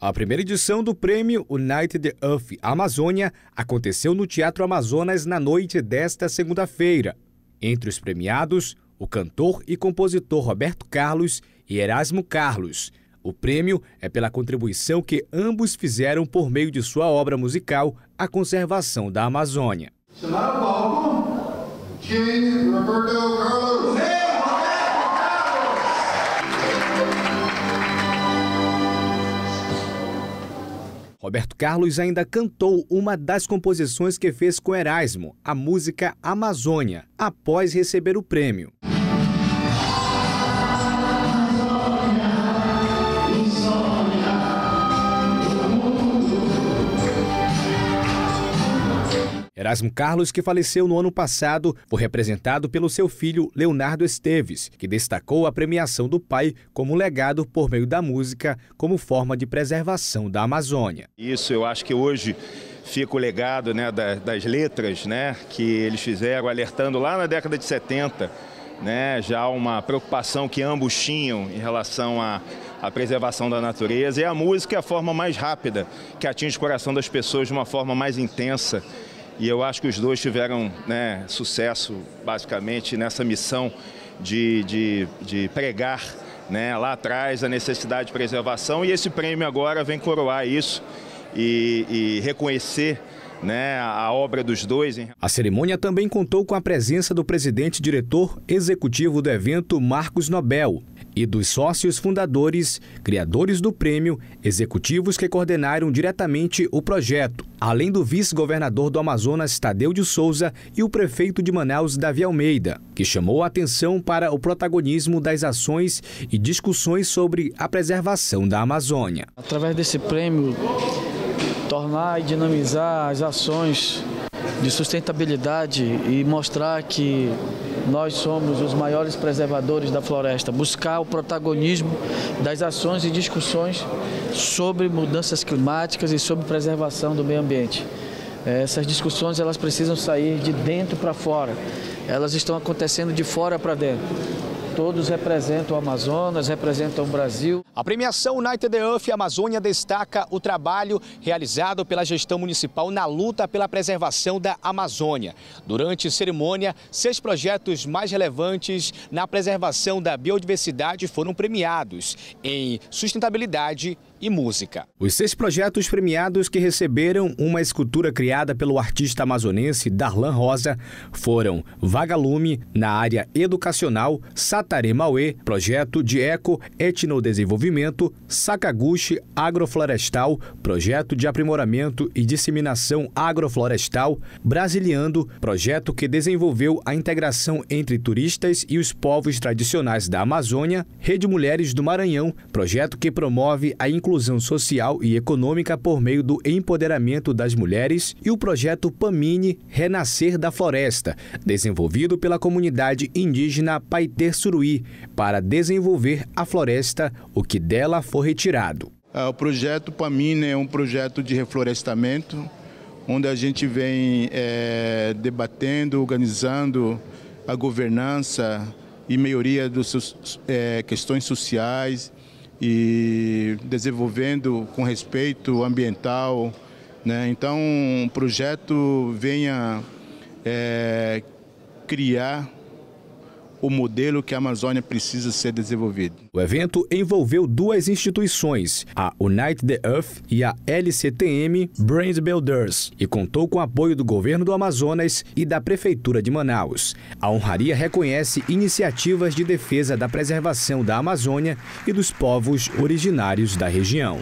A primeira edição do prêmio United Earth Amazônia aconteceu no Teatro Amazonas na noite desta segunda-feira. Entre os premiados, o cantor e compositor Roberto Carlos e Erasmo Carlos. O prêmio é pela contribuição que ambos fizeram por meio de sua obra musical, A Conservação da Amazônia. Senado Balco, Roberto Carlos. Roberto Carlos ainda cantou uma das composições que fez com Erasmo, a música Amazônia, após receber o prêmio. Erasmo Carlos, que faleceu no ano passado, foi representado pelo seu filho Leonardo Esteves, que destacou a premiação do pai como legado por meio da música como forma de preservação da Amazônia. Isso eu acho que hoje fica o legado né, das letras né, que eles fizeram, alertando lá na década de 70, né, já uma preocupação que ambos tinham em relação à, à preservação da natureza. E a música é a forma mais rápida que atinge o coração das pessoas de uma forma mais intensa e eu acho que os dois tiveram né, sucesso, basicamente, nessa missão de, de, de pregar né, lá atrás a necessidade de preservação. E esse prêmio agora vem coroar isso e, e reconhecer né, a obra dos dois. A cerimônia também contou com a presença do presidente diretor executivo do evento, Marcos Nobel e dos sócios fundadores, criadores do prêmio, executivos que coordenaram diretamente o projeto, além do vice-governador do Amazonas, Tadeu de Souza, e o prefeito de Manaus, Davi Almeida, que chamou a atenção para o protagonismo das ações e discussões sobre a preservação da Amazônia. Através desse prêmio, tornar e dinamizar as ações de sustentabilidade e mostrar que nós somos os maiores preservadores da floresta, buscar o protagonismo das ações e discussões sobre mudanças climáticas e sobre preservação do meio ambiente. Eh, essas discussões elas precisam sair de dentro para fora. Elas estão acontecendo de fora para dentro todos representam o Amazonas, representam o Brasil. A premiação United Earth Amazônia destaca o trabalho realizado pela gestão municipal na luta pela preservação da Amazônia. Durante a cerimônia, seis projetos mais relevantes na preservação da biodiversidade foram premiados em sustentabilidade e música. Os seis projetos premiados que receberam uma escultura criada pelo artista amazonense Darlan Rosa foram Vagalume, na área educacional, Satã Taremauê, Mauê, projeto de eco-etnodesenvolvimento, Sakaguchi Agroflorestal, projeto de aprimoramento e disseminação agroflorestal, Brasiliando, projeto que desenvolveu a integração entre turistas e os povos tradicionais da Amazônia, Rede Mulheres do Maranhão, projeto que promove a inclusão social e econômica por meio do empoderamento das mulheres, e o projeto Pamini Renascer da Floresta, desenvolvido pela comunidade indígena Paiter Suruí para desenvolver a floresta, o que dela for retirado. Ah, o projeto Pamina é um projeto de reflorestamento, onde a gente vem é, debatendo, organizando a governança e melhoria das é, eh, questões sociais e desenvolvendo com respeito ambiental. Né? Então, o um projeto venha é, criar o modelo que a Amazônia precisa ser desenvolvido. O evento envolveu duas instituições, a Unite the Earth e a LCTM Brand Builders, e contou com o apoio do governo do Amazonas e da Prefeitura de Manaus. A honraria reconhece iniciativas de defesa da preservação da Amazônia e dos povos originários da região.